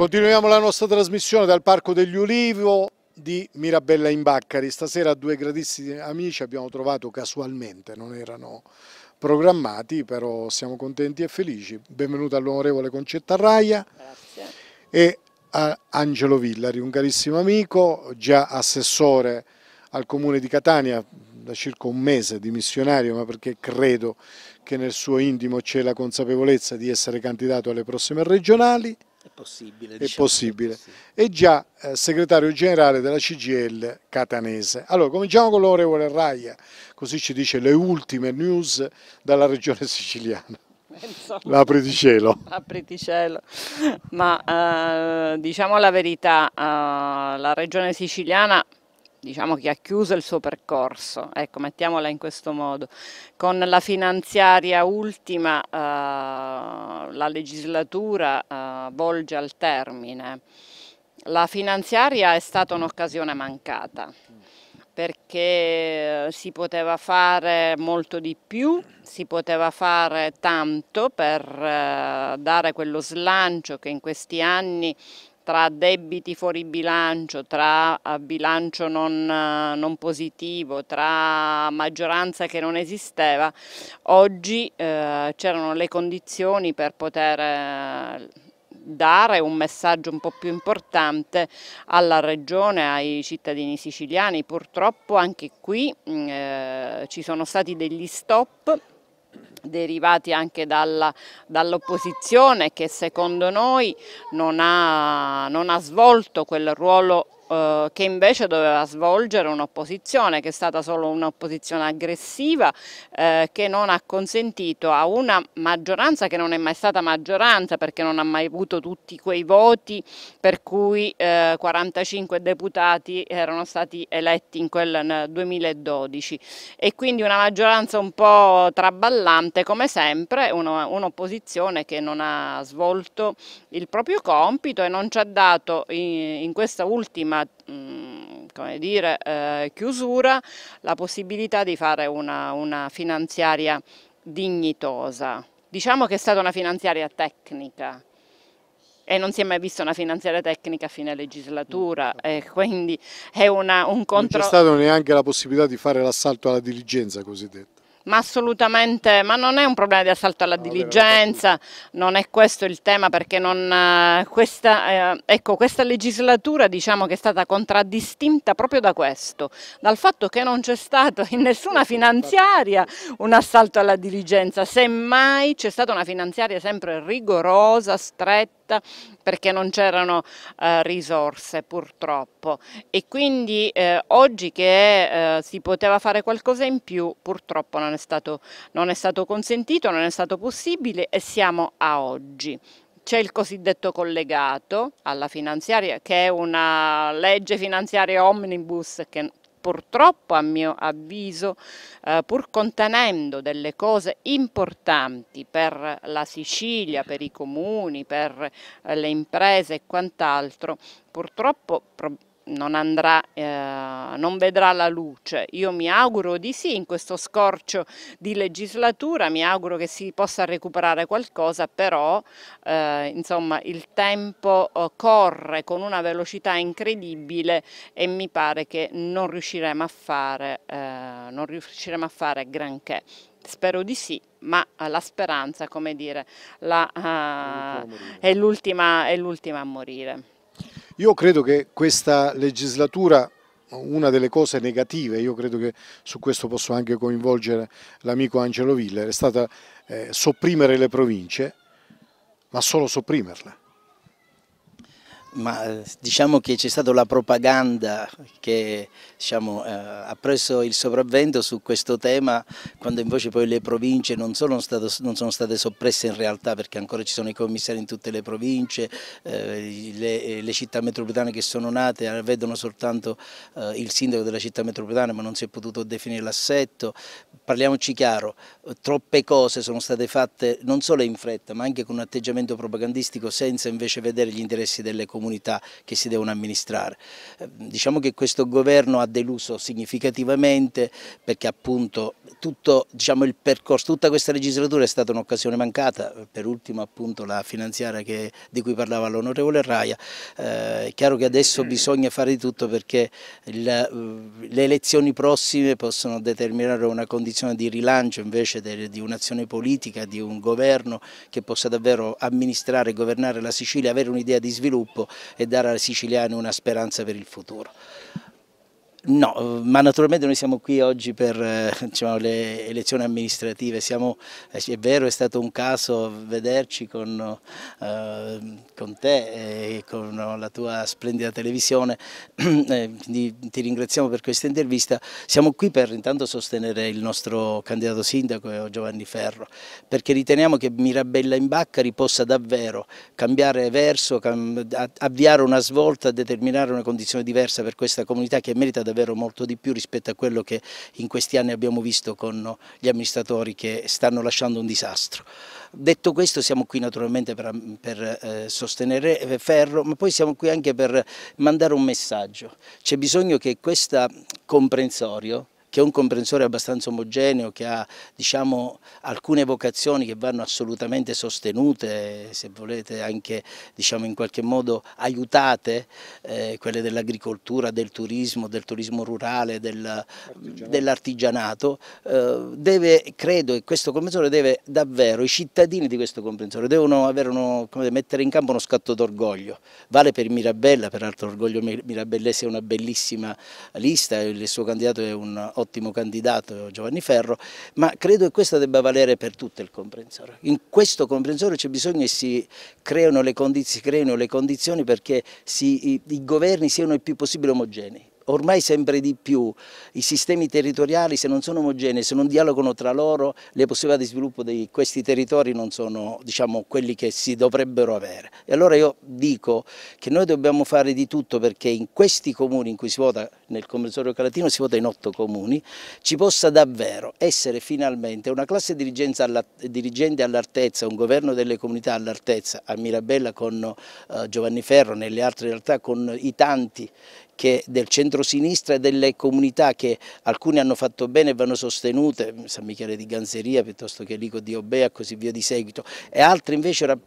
Continuiamo la nostra trasmissione dal Parco degli Ulivo di Mirabella in Baccari. Stasera due gradissimi amici abbiamo trovato casualmente, non erano programmati, però siamo contenti e felici. Benvenuto all'onorevole Concetta Raia e a Angelo Villari, un carissimo amico, già assessore al comune di Catania da circa un mese dimissionario, ma perché credo che nel suo intimo c'è la consapevolezza di essere candidato alle prossime regionali. È possibile. È diciamo possibile. Così. già eh, segretario generale della CGL catanese. Allora, cominciamo con l'onorevole Raia, così ci dice le ultime news dalla regione siciliana. L'apriticello. L'apriticello. Ma eh, diciamo la verità, eh, la regione siciliana diciamo che ha chiuso il suo percorso, ecco, mettiamola in questo modo. Con la finanziaria ultima eh, la legislatura eh, volge al termine. La finanziaria è stata un'occasione mancata perché si poteva fare molto di più, si poteva fare tanto per eh, dare quello slancio che in questi anni tra debiti fuori bilancio, tra eh, bilancio non, eh, non, positivo, tra maggioranza che non esisteva, oggi eh, c'erano le condizioni per poter eh, dare un messaggio un po' più importante alla regione, ai cittadini siciliani. Purtroppo anche qui mm, eh, ci sono stati degli stop derivati anche dall'opposizione dall che secondo noi non ha, non ha svolto quel ruolo eh, che invece doveva svolgere un'opposizione che è stata solo un'opposizione aggressiva eh, che non ha consentito a una maggioranza che non è mai stata maggioranza perché non ha mai avuto tutti quei voti per cui eh, 45 deputati erano stati eletti in quel 2012 e quindi una maggioranza un po' traballante come sempre, un'opposizione che non ha svolto il proprio compito e non ci ha dato in, in questa ultima una mm, dire, eh, chiusura la possibilità di fare una, una finanziaria dignitosa. Diciamo che è stata una finanziaria tecnica, e non si è mai vista una finanziaria tecnica a fine legislatura, eh, quindi è una, un contro... Non c'è stata neanche la possibilità di fare l'assalto alla diligenza cosiddetta. Ma assolutamente, ma non è un problema di assalto alla diligenza, non è questo il tema perché non, eh, questa, eh, ecco, questa legislatura diciamo che è stata contraddistinta proprio da questo, dal fatto che non c'è stato in nessuna finanziaria un assalto alla diligenza, semmai c'è stata una finanziaria sempre rigorosa, stretta, fatta perché non c'erano eh, risorse purtroppo e quindi eh, oggi che eh, si poteva fare qualcosa in più purtroppo non è, stato, non è stato consentito, non è stato possibile e siamo a oggi. C'è il cosiddetto collegato alla finanziaria che è una legge finanziaria omnibus che purtroppo a mio avviso eh, pur contenendo delle cose importanti per la Sicilia, per i comuni, per eh, le imprese e quant'altro, purtroppo non, andrà, eh, non vedrà la luce. Io mi auguro di sì, in questo scorcio di legislatura mi auguro che si possa recuperare qualcosa, però eh, insomma, il tempo eh, corre con una velocità incredibile e mi pare che non riusciremo a fare, eh, non riusciremo a fare granché. Spero di sì, ma la speranza, come dire, la, uh, è l'ultima a morire. Io credo che questa legislatura una delle cose negative, io credo che su questo posso anche coinvolgere l'amico Angelo Viller, è stata eh, sopprimere le province, ma solo sopprimerle ma eh, diciamo che c'è stata la propaganda che diciamo, eh, ha preso il sopravvento su questo tema quando invece poi le province non sono, state, non sono state soppresse in realtà perché ancora ci sono i commissari in tutte le province, eh, le, eh, le, città metropolitane che sono nate eh, vedono soltanto eh, il sindaco della città metropolitana ma non si è potuto definire l'assetto. Parliamoci chiaro, troppe cose sono state fatte non solo in fretta ma anche con un atteggiamento propagandistico senza invece vedere gli interessi delle comunità comunità che si devono amministrare. Eh, diciamo che questo governo ha deluso significativamente perché appunto tutto diciamo, il percorso, tutta questa legislatura è stata un'occasione mancata, eh, per ultimo appunto la finanziaria che, di cui parlava l'onorevole Raia, eh, è chiaro che adesso eh. bisogna fare di tutto perché il, le elezioni prossime possono determinare una condizione di rilancio invece de, di un'azione politica, di un governo che possa davvero amministrare, e governare la Sicilia, avere un'idea di sviluppo e dare ai siciliani una speranza per il futuro. No, ma naturalmente noi siamo qui oggi per eh, diciamo, le elezioni amministrative, siamo, eh, è vero è stato un caso vederci con, eh, con te e con la tua splendida televisione, eh, quindi ti ringraziamo per questa intervista, siamo qui per intanto sostenere il nostro candidato sindaco Giovanni Ferro, perché riteniamo che Mirabella in Baccari possa davvero cambiare verso, avviare una svolta, determinare una condizione diversa per questa comunità che merita davvero davvero molto di più rispetto a quello che in questi anni abbiamo visto con gli amministratori che stanno lasciando un disastro. Detto questo siamo qui naturalmente per, per eh, sostenere eh, Ferro, ma poi siamo qui anche per mandare un messaggio. C'è bisogno che questo comprensorio che è un comprensore abbastanza omogeneo, che ha diciamo, alcune vocazioni che vanno assolutamente sostenute, se volete anche diciamo, in qualche modo aiutate, eh, quelle dell'agricoltura, del turismo, del turismo rurale, del, dell'artigianato, eh, deve, credo che questo comprensore deve davvero, i cittadini di questo comprensore devono uno, mettere in campo uno scatto d'orgoglio, vale per Mirabella, peraltro l'orgoglio Mirabellese è una bellissima lista, il suo candidato è un ottimo candidato Giovanni Ferro, ma credo che questa debba valere per tutto il comprensore. In questo comprensore c'è bisogno che si creino le, condiz creino le condizioni perché si, i, i governi siano il più possibile omogenei ormai sempre di più i sistemi territoriali se non sono omogenei, se non dialogano tra loro, le possibilità di sviluppo di questi territori non sono diciamo, quelli che si dovrebbero avere. E allora io dico che noi dobbiamo fare di tutto perché in questi comuni in cui si vota, nel comprensorio calatino si vota in otto comuni, ci possa davvero essere finalmente una classe dirigente all'altezza, un governo delle comunità all'altezza, a Mirabella con eh, Giovanni Ferro, nelle altre realtà con i tanti che del centro-sinistra e delle comunità che alcune hanno fatto bene e vanno sostenute, San Michele di Ganseria piuttosto che Lico di Obea e così via di seguito, e altre invece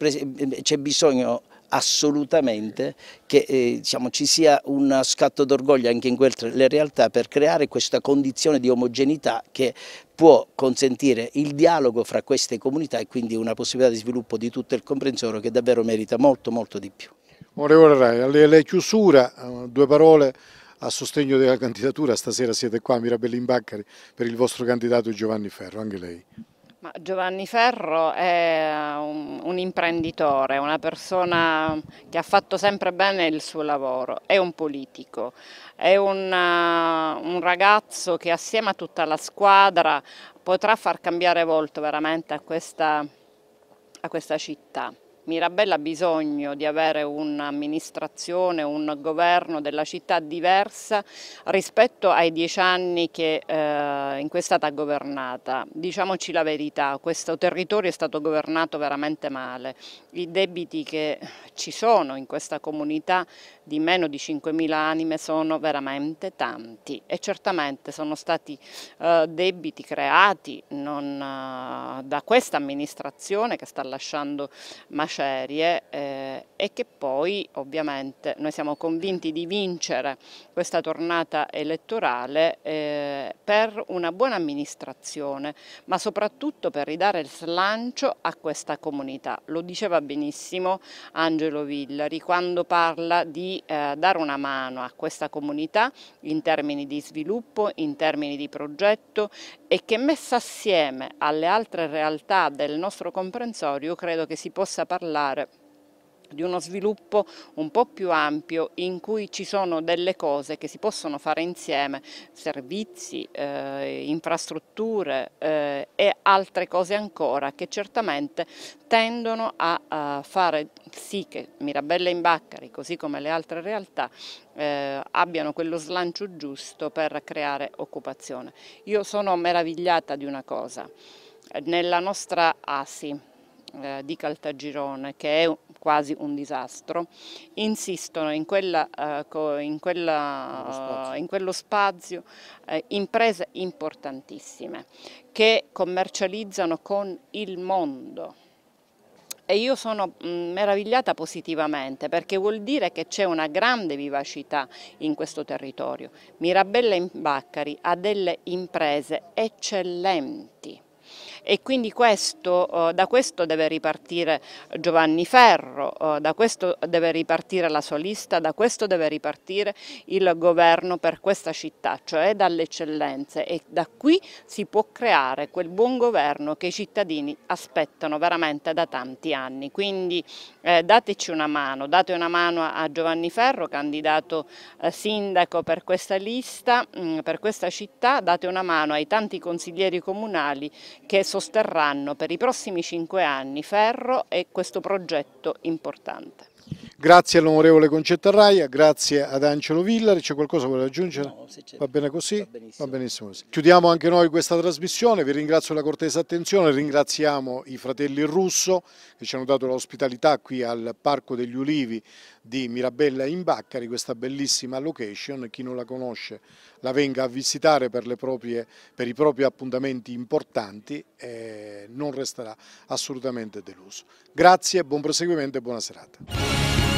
c'è bisogno assolutamente che eh, diciamo, ci sia un scatto d'orgoglio anche in quelle realtà per creare questa condizione di omogeneità che può consentire il dialogo fra queste comunità e quindi una possibilità di sviluppo di tutto il comprensorio che davvero merita molto molto di più. Onorevole Rai, alle chiusura, eh, due parole a sostegno della candidatura, stasera siete qua a Mirabellin Baccari per il vostro candidato Giovanni Ferro, anche lei. Ma Giovanni Ferro è un, un, imprenditore, una persona che ha fatto sempre bene il suo lavoro, è un politico, è un, eh, un ragazzo che assieme a tutta la squadra potrà far cambiare volto veramente a questa, a questa città. Mirabella ha bisogno di avere un'amministrazione, un governo della città diversa rispetto ai dieci anni che, eh, in cui è stata governata. Diciamoci la verità, questo territorio è stato governato veramente male. I debiti che ci sono in questa comunità di meno di 5.000 anime sono veramente tanti e certamente sono stati eh, debiti creati non, eh, da questa amministrazione che sta lasciando Masciano serie eh, e che poi ovviamente noi siamo convinti di vincere questa tornata elettorale eh, per una buona amministrazione ma soprattutto per ridare il slancio a questa comunità. Lo diceva benissimo Angelo Villari quando parla di eh, dare una mano a questa comunità in termini di sviluppo, in termini di progetto e che messa assieme alle altre realtà del nostro comprensorio credo che si possa parlare di uno sviluppo un po' più ampio in cui ci sono delle cose che si possono fare insieme, servizi, eh, infrastrutture eh, e altre cose ancora che certamente tendono a, a fare sì che Mirabella in Baccari, così come le altre realtà, eh, abbiano quello slancio giusto per creare occupazione. Io sono meravigliata di una cosa, nella nostra ASI, eh, di Caltagirone, che è quasi un disastro, insistono in, quella, eh, in, quella, in quello spazio eh, imprese importantissime che commercializzano con il mondo. E io sono mm, meravigliata positivamente perché vuol dire che c'è una grande vivacità in questo territorio. Mirabella in Baccari ha delle imprese eccellenti e quindi questo, eh, da questo deve ripartire Giovanni Ferro, eh, da questo deve ripartire la solista, da questo deve ripartire il governo per questa città, cioè dalle eccellenze e da qui si può creare quel buon governo che i cittadini aspettano veramente da tanti anni. Quindi eh, dateci una mano, date una mano a Giovanni Ferro, candidato eh, sindaco per questa lista, mh, mm, per questa città, date una mano ai tanti consiglieri comunali che sono sosterranno per i prossimi cinque anni Ferro e questo progetto importante. Grazie all'onorevole Concetta Raia, grazie ad Angelo Villari, c'è qualcosa che vuole aggiungere? No, va bene così? Va benissimo. Va benissimo così. Chiudiamo anche noi questa trasmissione, vi ringrazio della cortesa attenzione, ringraziamo i fratelli Russo che ci hanno dato l'ospitalità qui al Parco degli Ulivi di Mirabella in Baccari, questa bellissima location, chi non la conosce la venga a visitare per, proprie, per i propri appuntamenti importanti e eh, non resterà assolutamente deluso. Grazie, buon proseguimento e buona serata.